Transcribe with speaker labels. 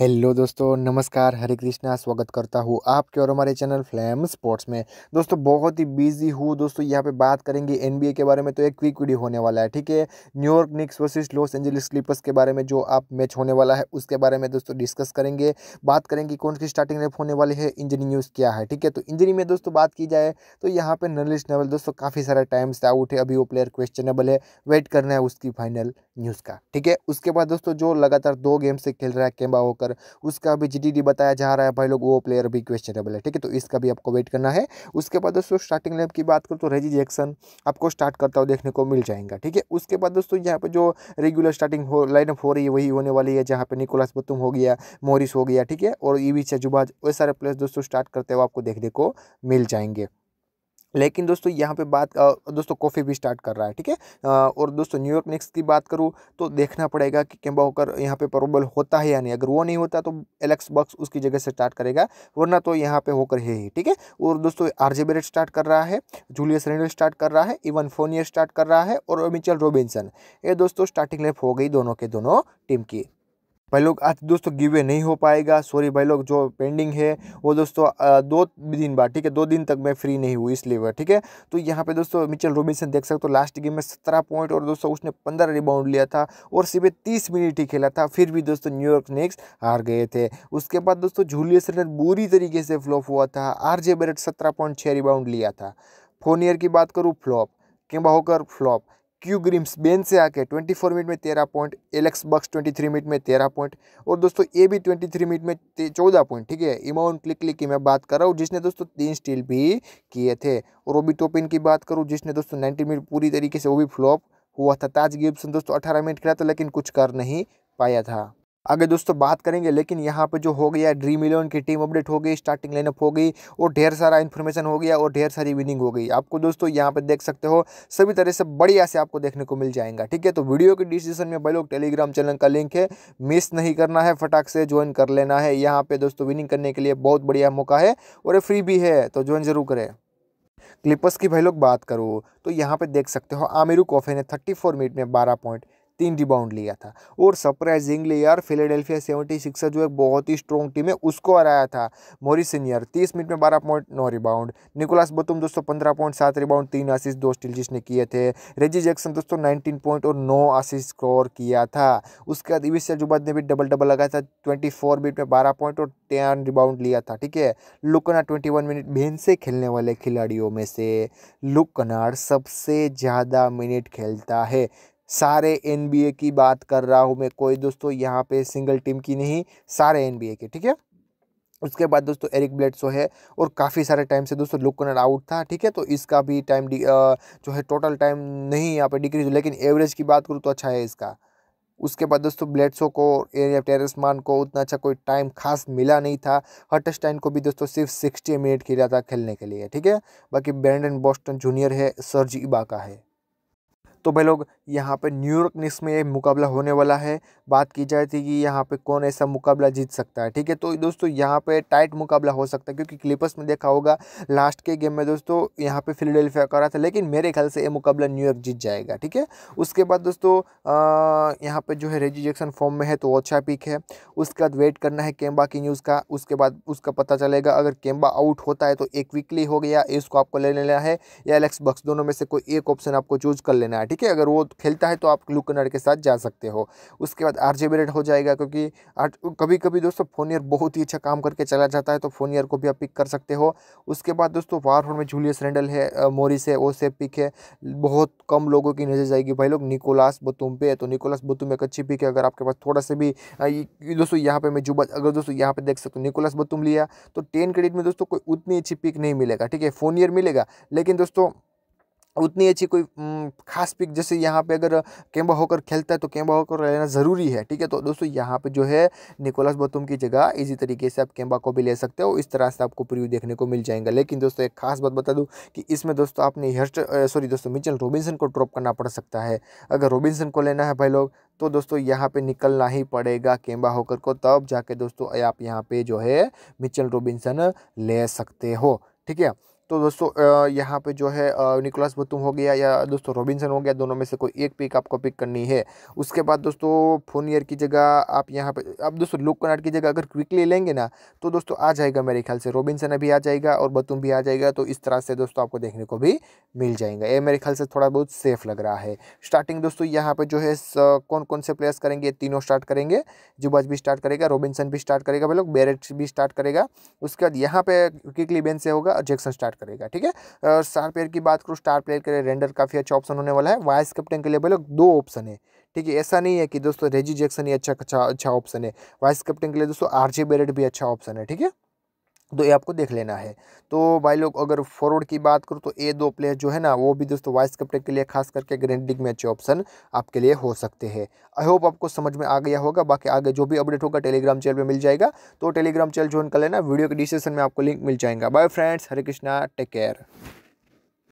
Speaker 1: hello दोस्तों नमस्कार हरे कृष्णा स्वागत करता हूँ आपके और हमारे चैनल फ्लैम स्पोर्ट्स में दोस्तों बहुत ही बिजी हूँ दोस्तों यहाँ पे बात करेंगे एनबीए के बारे में तो एक क्विक वीडियो होने वाला है ठीक है New York Knicks versus Los Angeles Clippers के बारे में जो आप मैच होने वाला है उसके बारे में दोस्तों डिस्कस करेंगे बात करेंगे कौन सी स्टार्टिंग रेप होने वाली है इंजरी न्यूज़ क्या है ठीक है तो इंजरी में दोस्तों बात की जाए तो यहाँ पर नरलिस नवल दोस्तों काफ़ी सारा टाइम से आउट है अभी वो प्लेयर क्वेश्चनेबल है वेट करना है उसकी फाइनल न्यूज़ का ठीक है उसके बाद दोस्तों जो लगातार दो गेम से खेल रहा है कैम्बा होकर पर उसका भी जी बताया जा रहा है भाई लोग वो प्लेयर भी क्वेश्चनेबल है ठीक है तो इसका भी आपको वेट करना है उसके बाद दोस्तों स्टार्टिंग लेव की बात करूँ तो रेजी जैक्सन आपको स्टार्ट करता हुआ देखने को मिल जाएगा ठीक है उसके बाद दोस्तों यहाँ पर जो रेगुलर स्टार्टिंग हो लाइनअप हो रही है वही होने वाली है जहाँ पर निकोलास बतुम हो गया मोरिस हो गया ठीक है और ई वी चजुबाज वे सारे प्लेयर दोस्तों स्टार्ट करते हुए आपको देखने को मिल जाएंगे लेकिन दोस्तों यहाँ पे बात दोस्तों कॉफ़ी भी स्टार्ट कर रहा है ठीक है और दोस्तों न्यूयॉर्क निक्स की बात करूँ तो देखना पड़ेगा कि कैम्बा होकर यहाँ पे प्रोबल होता है या नहीं अगर वो नहीं होता तो एलेक्स बक्स उसकी जगह से स्टार्ट करेगा वरना तो यहाँ पे होकर है ही ठीक है और दोस्तों आर जे बेरेट स्टार्ट कर रहा है जूलियस रेंडल स्टार्ट कर रहा है इवन फोनियर स्टार्ट कर रहा है और मिचल रॉबिन्सन ये दोस्तों स्टार्टिंग लेफ हो गई दोनों के दोनों टीम की भाई लोग आज दोस्तों गिवे नहीं हो पाएगा सॉरी भाई लोग जो पेंडिंग है वो दोस्तों दो दिन बाद ठीक है दो दिन तक मैं फ्री नहीं हुई इसलिए वह ठीक है तो यहाँ पे दोस्तों मिचल रोबिनसन देख सकते हो लास्ट गेम में सत्रह पॉइंट और दोस्तों उसने पंद्रह रिबाउंड लिया था और सिर्फ तीस मिनट ही खेला था फिर भी दोस्तों न्यूयॉर्क नेक्स हार गए थे उसके बाद दोस्तों जूलियस रनर बुरी तरीके से फ्लॉप हुआ था आर जे बेरेट सत्रह पॉइंट छः रिबाउंड लिया था फोनियर की बात करूँ फ्लॉप किम्बा होकर फ्लॉप क्यू ग्रिम्स बेन से आके 24 मिनट में तेरह पॉइंट एलेक्स बक्स 23 मिनट में तेरह पॉइंट और दोस्तों ये भी 23 मिनट में चौदह पॉइंट ठीक है इमाउंट क्लिक की मैं बात कर रहा हूँ जिसने दोस्तों तीन स्टील भी किए थे और वो भी टोपिन की बात करूँ जिसने दोस्तों नाइन्टी मिनट पूरी तरीके से वो भी फ्लॉप हुआ था ताज गिब्सन दोस्तों अठारह मिनट खेला था लेकिन कुछ कर नहीं पाया था आगे दोस्तों बात करेंगे लेकिन यहाँ पे जो हो गया ड्रीम इलेवन की टीम अपडेट हो गई स्टार्टिंग लाइनअप हो गई और ढेर सारा इन्फॉर्मेशन हो गया और ढेर सारी विनिंग हो गई आपको दोस्तों यहाँ पे देख सकते हो सभी तरह से बढ़िया से आपको देखने को मिल जाएगा ठीक है तो वीडियो के डिस्क्रिप्शन में भाई लोग टेलीग्राम चैनल का लिंक है मिस नहीं करना है फटाक से ज्वाइन कर लेना है यहाँ पे दोस्तों विनिंग करने के लिए बहुत बढ़िया मौका है और ये फ्री भी है तो ज्वाइन जरूर करें क्लिपर्स की भाई लोग बात करो तो यहाँ पे देख सकते हो आमिरू कोफे ने 34 मिनट में 12 पॉइंट तीन रिबाउंड लिया था और सरप्राइजिंगली यार फिलेडेल्फिया सेवेंटी सिक्सर जो एक बहुत ही स्ट्रॉन्ग टीम है उसको हराया था मोरिस सीनियर तीस मिनट में बारह पॉइंट नौ रिबाउंड निकोलास बतुम दोस्तों पंद्रह पॉइंट सात रिबाउंड तीन आशीष दो स्टील जिसने किए थे रेजी जैक्सन दोस्तों नाइनटीन पॉइंट और नौ आशीष स्कोर किया था उसके बाद इविश जुबाद ने भी डबल डबल लगाया था ट्वेंटी फोर मिनट में बारह पॉइंट और टेन रिबाउंड लिया था ठीक है लुकना ट्वेंटी वन मिनट भेन से खेलने वाले खिलाड़ियों में से लुकनार सबसे ज़्यादा मिनट खेलता है सारे एनबीए की बात कर रहा हूँ मैं कोई दोस्तों यहाँ पे सिंगल टीम की नहीं सारे एनबीए के ठीक है उसके बाद दोस्तों एरिक ब्लेडसो है और काफ़ी सारे टाइम से दोस्तों लुक कनर आउट था ठीक है तो इसका भी टाइम जो है टोटल टाइम नहीं यहाँ पे डिक्रीज लेकिन एवरेज की बात करूँ तो अच्छा है इसका उसके बाद दोस्तों ब्लेडसो को टेरिस मान को उतना अच्छा कोई टाइम खास मिला नहीं था हटस्टाइन को भी दोस्तों सिर्फ सिक्सटी मिनट खेला था खेलने के लिए ठीक है बाकी ब्रैंडन बॉस्टन जूनियर है सर्ज इबाका है तो भाई लोग यहाँ पर न्यूयॉर्क निक्स में मुकाबला होने वाला है बात की जाए थी तो कि यहाँ पे कौन ऐसा मुकाबला जीत सकता है ठीक है तो दोस्तों यहाँ पे टाइट मुकाबला हो सकता है क्योंकि क्लिपर्स में देखा होगा लास्ट के गेम में दोस्तों यहाँ पे फिलडेल्फिया कर रहा था लेकिन मेरे ख्याल से ये मुकाबला न्यूयॉर्क जीत जाएगा ठीक है उसके बाद दोस्तों यहाँ पर जो है रेजिजेक्शन फॉर्म में है तो अच्छा पिक है उसके बाद वेट करना है केम्बा की न्यूज़ का उसके बाद उसका पता चलेगा अगर केम्बा आउट होता है तो एक वीकली हो गया इसको आपको ले लेना है या एलेक्स बक्स दोनों में से कोई एक ऑप्शन आपको चूज कर लेना है ठीक है अगर वो खेलता है तो आप ग्लू कलर के साथ जा सकते हो उसके बाद आर जी रेड हो जाएगा क्योंकि कभी कभी दोस्तों फोनियर बहुत ही अच्छा काम करके चला जाता है तो फोनियर को भी आप पिक कर सकते हो उसके बाद दोस्तों वार में जूलियस रेंडल है मोरिस है वो से पिक है बहुत कम लोगों की नज़र जाएगी भाई लोग निकोलास बतुम्बे है तो निकोलास बतुम्बे एक अच्छी पिक है अगर आपके पास थोड़ा सा भी दोस्तों यहाँ पर मैं जुबा अगर दोस्तों यहाँ पर देख सकते निकोलास निकोलस बतुम लिया तो टेन क्रेडिट में दोस्तों कोई उतनी अच्छी पिक नहीं मिलेगा ठीक है फोनियर मिलेगा लेकिन दोस्तों उतनी अच्छी कोई खास पिक जैसे यहाँ पे अगर केम्बा होकर खेलता है तो केम्बा होकर लेना ज़रूरी है ठीक है तो दोस्तों यहाँ पे जो है निकोलस बतुम की जगह इसी तरीके से आप केम्बा को भी ले सकते हो इस तरह से आपको प्रीव्यू देखने को मिल जाएंगे लेकिन दोस्तों एक खास बात बता दूँ कि इसमें दोस्तों आपने हर्स्ट सॉरी दोस्तों मिचल रॉबिन्सन को ड्रॉप करना पड़ सकता है अगर रॉबिन्सन को लेना है भाई लोग तो दोस्तों यहाँ पे निकलना ही पड़ेगा केम्बा होकर को तब जाके दोस्तों आप यहाँ पे जो है मिचल रॉबिन्सन ले सकते हो ठीक है तो दोस्तों यहाँ पे जो है निकोलस बतुम हो गया या दोस्तों रॉबिन्सन हो गया दोनों में से कोई एक पिक आपको पिक करनी है उसके बाद दोस्तों फोनियर की जगह आप यहाँ पे अब दोस्तों लुक कनाट की जगह अगर क्विकली लेंगे ना तो दोस्तों आ जाएगा मेरे ख्याल से रॉबिन्सन अभी आ जाएगा और बतुम भी आ जाएगा तो इस तरह से दोस्तों आपको देखने को भी मिल जाएगा ये मेरे ख्याल से थोड़ा बहुत सेफ लग रहा है स्टार्टिंग दोस्तों यहाँ पर जो है कौन कौन से प्लेयर्स करेंगे तीनों स्टार्ट करेंगे जुबाज भी स्टार्ट करेगा रॉबिन्सन भी स्टार्ट करेगा भाई मतलब लोग भी स्टार्ट करेगा उसके बाद यहाँ पे क्विकली बेन से होगा और जैक्सन स्टार्ट करेगा ठीक है और स्टार प्लेयर की बात करूँ स्टार प्लेयर के लिए रेंडर काफ़ी अच्छा ऑप्शन होने वाला है वाइस कैप्टन के लिए बोले दो ऑप्शन है ठीक है ऐसा नहीं है कि दोस्तों रेजी जैक्सन ही अच्छा अच्छा अच्छा ऑप्शन है वाइस कैप्टन के लिए दोस्तों आर जे बेरेट भी अच्छा ऑप्शन है ठीक है तो ये आपको देख लेना है तो भाई लोग अगर फॉरवर्ड की बात करूँ तो ये दो प्लेयर जो है ना वो भी दोस्तों वाइस कैप्टन के लिए खास करके ग्रैंडिंग मैच ऑप्शन आपके लिए हो सकते हैं आई होप आपको समझ में आ गया होगा बाकी आगे जो भी अपडेट होगा टेलीग्राम चैनल में मिल जाएगा तो टेलीग्राम चैनल ज्वाइन कर लेना वीडियो के डिस्क्रिप्शन में आपको लिंक मिल जाएगा bye friends Hare Krishna take care